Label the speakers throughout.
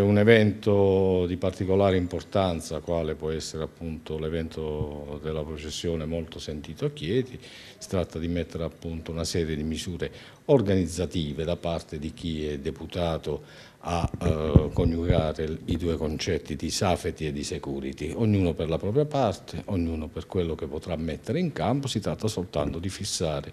Speaker 1: un evento di particolare importanza, quale può essere appunto l'evento della processione molto sentito a Chieti, si tratta di mettere appunto una serie di misure organizzative da parte di chi è deputato a eh, coniugare i due concetti di safety e di security, ognuno per la propria parte, ognuno per quello che potrà mettere in campo, si tratta soltanto di fissare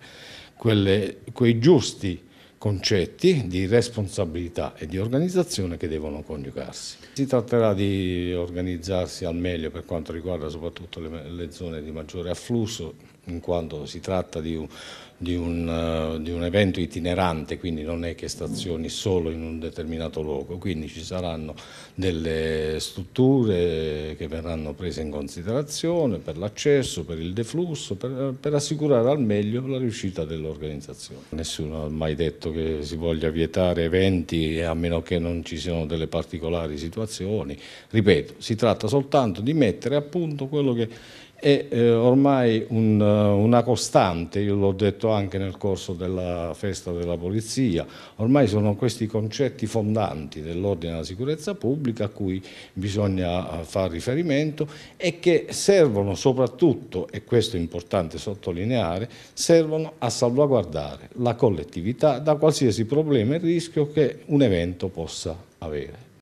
Speaker 1: quelle, quei giusti concetti di responsabilità e di organizzazione che devono coniugarsi. Si tratterà di organizzarsi al meglio per quanto riguarda soprattutto le, le zone di maggiore afflusso, in quanto si tratta di un, di, un, eh, di un, evento itinerante, quindi non è che stazioni solo in un determinato luogo, quindi ci saranno delle strutture che verranno prese in considerazione per l'accesso, per il deflusso, per, per assicurare al meglio la riuscita dell'organizzazione. Nessuno ha mai detto che si voglia vietare eventi a meno che non ci siano delle particolari situazioni, ripeto, si tratta soltanto di mettere a punto quello che è eh, ormai un, eh, una costante, io l'ho detto anche nel corso della festa della polizia, ormai sono questi concetti fondanti dell'ordine della sicurezza pubblica a cui bisogna eh, fare riferimento e che servono soprattutto, e questo è importante sottolineare, servono a salvaguardare la collettività da qualsiasi problema e rischio che un evento possa avere.